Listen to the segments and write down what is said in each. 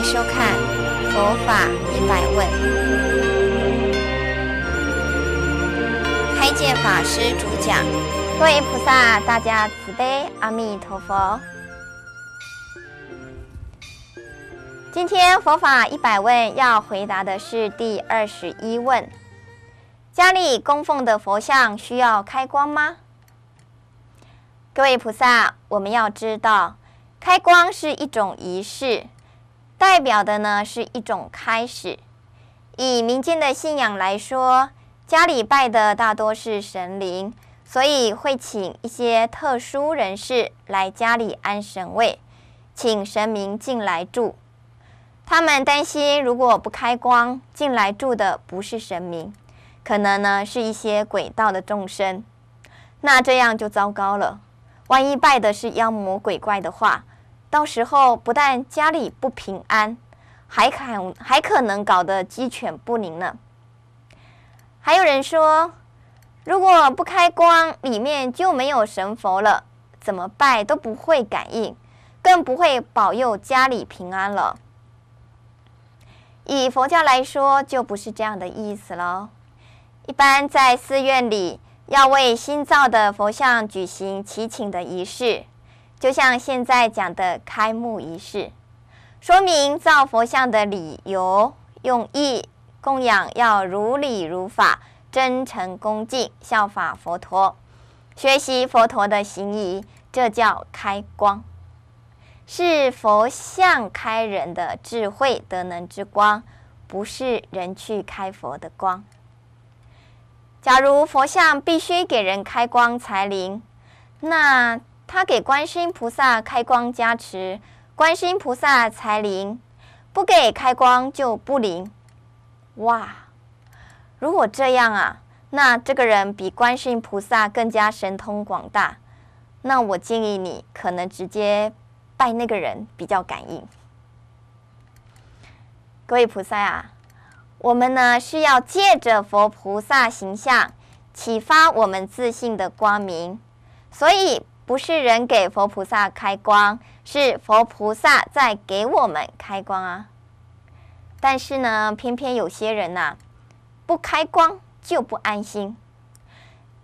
欢迎收看《佛法一百问》，开戒法师主讲。各位菩萨，大家慈悲，阿弥陀佛。今天《佛法一百问》要回答的是第二十一问：家里供奉的佛像需要开光吗？各位菩萨，我们要知道，开光是一种仪式。代表的呢是一种开始。以民间的信仰来说，家里拜的大多是神灵，所以会请一些特殊人士来家里安神位，请神明进来住。他们担心，如果不开光进来住的不是神明，可能呢是一些鬼道的众生，那这样就糟糕了。万一拜的是妖魔鬼怪的话。到时候不但家里不平安，还可还可能搞得鸡犬不宁呢。还有人说，如果不开光，里面就没有神佛了，怎么拜都不会感应，更不会保佑家里平安了。以佛教来说，就不是这样的意思了。一般在寺院里，要为新造的佛像举行祈请的仪式。就像现在讲的开幕仪式，说明造佛像的理由、用意、供养要如理如法、真诚恭敬、效法佛陀、学习佛陀的行仪，这叫开光。是佛像开人的智慧德能之光，不是人去开佛的光。假如佛像必须给人开光才灵，那……他给观世音菩萨开光加持，观世音菩萨才灵；不给开光就不灵。哇！如果这样啊，那这个人比观世音菩萨更加神通广大。那我建议你可能直接拜那个人比较感应。各位菩萨啊，我们呢是要借着佛菩萨形象启发我们自信的光明，所以。不是人给佛菩萨开光，是佛菩萨在给我们开光啊。但是呢，偏偏有些人呐，不开光就不安心。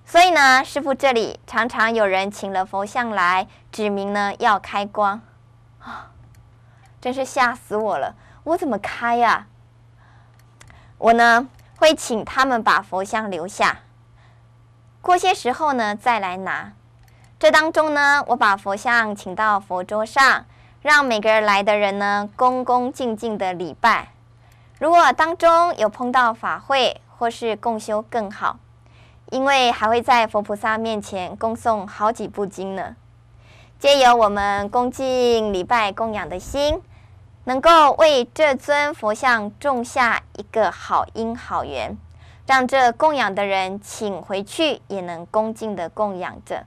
所以呢，师傅这里常常有人请了佛像来，指明呢要开光啊，真是吓死我了！我怎么开呀？我呢会请他们把佛像留下，过些时候呢再来拿。这当中呢，我把佛像请到佛桌上，让每个人来的人呢，恭恭敬敬的礼拜。如果当中有碰到法会或是共修更好，因为还会在佛菩萨面前供送好几部经呢。皆由我们恭敬礼拜供养的心，能够为这尊佛像种下一个好因好缘，让这供养的人请回去也能恭敬的供养着。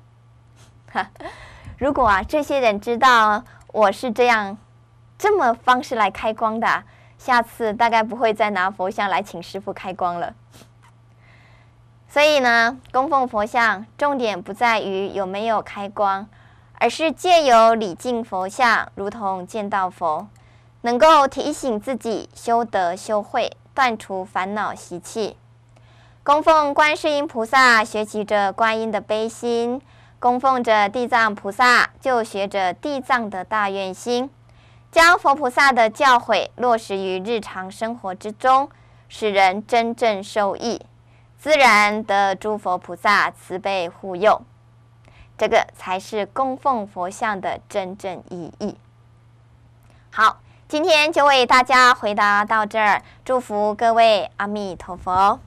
哈，如果啊，这些人知道我是这样这么方式来开光的，下次大概不会再拿佛像来请师傅开光了。所以呢，供奉佛像重点不在于有没有开光，而是借由礼敬佛像，如同见到佛，能够提醒自己修德修慧，断除烦恼习气。供奉观世音菩萨，学习着观音的悲心。供奉着地藏菩萨，就学着地藏的大愿心，将佛菩萨的教诲落实于日常生活之中，使人真正受益，自然得诸佛菩萨慈悲护佑。这个才是供奉佛像的真正意义。好，今天就为大家回答到这儿，祝福各位阿弥陀佛。